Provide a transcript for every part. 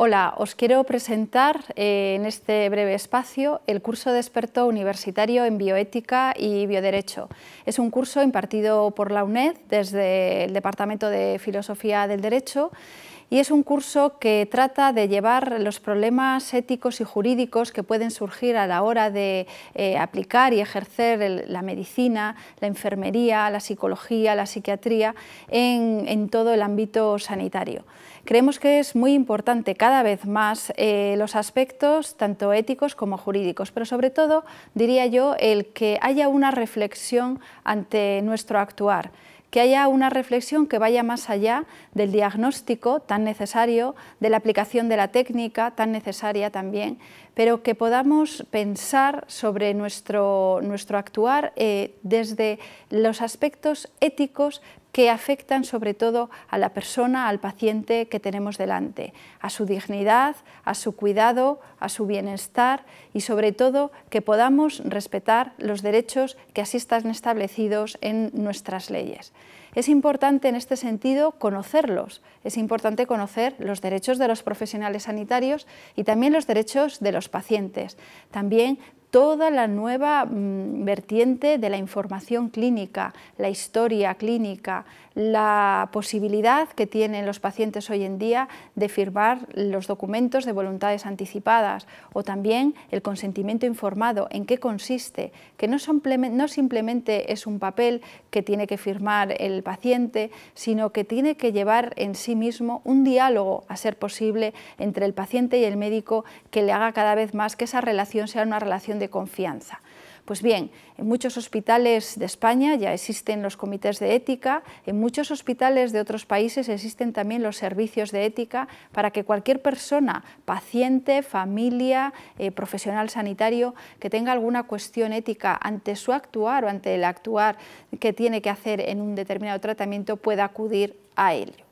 Hola, os quiero presentar eh, en este breve espacio el curso de experto universitario en bioética y bioderecho. Es un curso impartido por la UNED desde el Departamento de Filosofía del Derecho y es un curso que trata de llevar los problemas éticos y jurídicos que pueden surgir a la hora de eh, aplicar y ejercer la medicina, la enfermería, la psicología, la psiquiatría en, todo el ámbito sanitario. Creemos que es muy importante cada vez más eh, los aspectos tanto éticos como jurídicos, pero sobre todo diría yo el que haya una reflexión ante nuestro actuar que haya una reflexión que vaya más allá del diagnóstico tan necesario, de la aplicación de la técnica tan necesaria también, pero que podamos pensar sobre nuestro, nuestro actuar eh, desde los aspectos éticos, que afectan sobre todo a la persona, al paciente que tenemos delante, a su dignidad, a su cuidado, a su bienestar y sobre todo que podamos respetar los derechos que así están establecidos en nuestras leyes. Es importante en este sentido conocerlos, es importante conocer los derechos de los profesionales sanitarios y también los derechos de los pacientes, también toda la nueva mm, vertiente de la información clínica, la historia clínica, la posibilidad que tienen los pacientes hoy en día de firmar los documentos de voluntades anticipadas o también el consentimiento informado, en qué consiste, que no, no simplemente es un papel que tiene que firmar el paciente, sino que tiene que llevar en sí mismo un diálogo, a ser posible, entre el paciente y el médico que le haga cada vez más que esa relación sea una relación de confianza. Pues bien, en muchos hospitales de España ya existen los comités de ética, en muchos hospitales de otros países existen también los servicios de ética para que cualquier persona, paciente, familia, eh, profesional sanitario, que tenga alguna cuestión ética ante su actuar o ante el actuar que tiene que hacer en un determinado tratamiento pueda acudir a ello.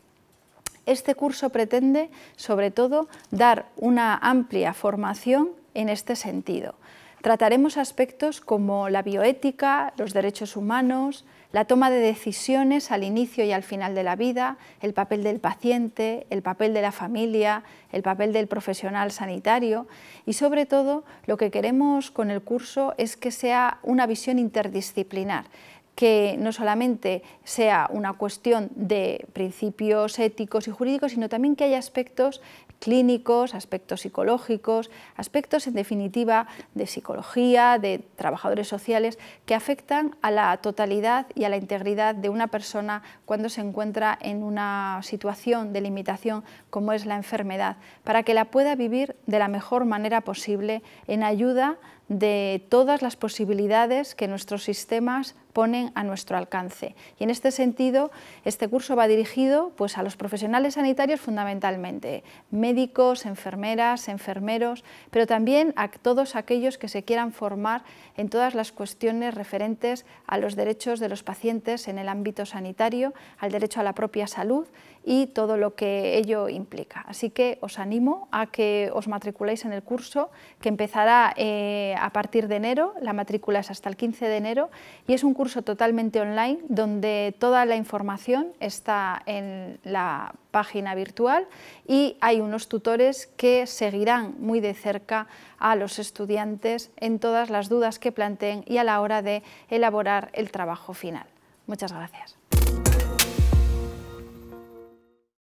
Este curso pretende, sobre todo, dar una amplia formación en este sentido trataremos aspectos como la bioética, los derechos humanos, la toma de decisiones al inicio y al final de la vida, el papel del paciente, el papel de la familia, el papel del profesional sanitario y sobre todo lo que queremos con el curso es que sea una visión interdisciplinar que no solamente sea una cuestión de principios éticos y jurídicos, sino también que haya aspectos clínicos, aspectos psicológicos, aspectos en definitiva de psicología, de trabajadores sociales, que afectan a la totalidad y a la integridad de una persona cuando se encuentra en una situación de limitación como es la enfermedad, para que la pueda vivir de la mejor manera posible en ayuda de todas las posibilidades que nuestros sistemas ponen a nuestro alcance. Y en este sentido, este curso va dirigido pues, a los profesionales sanitarios fundamentalmente, médicos, enfermeras, enfermeros, pero también a todos aquellos que se quieran formar en todas las cuestiones referentes a los derechos de los pacientes en el ámbito sanitario, al derecho a la propia salud y todo lo que ello implica. Así que os animo a que os matriculéis en el curso que empezará eh, a partir de enero, la matrícula es hasta el 15 de enero y es un curso totalmente online donde toda la información está en la página virtual y hay unos tutores que seguirán muy de cerca a los estudiantes en todas las dudas que planteen y a la hora de elaborar el trabajo final. Muchas gracias.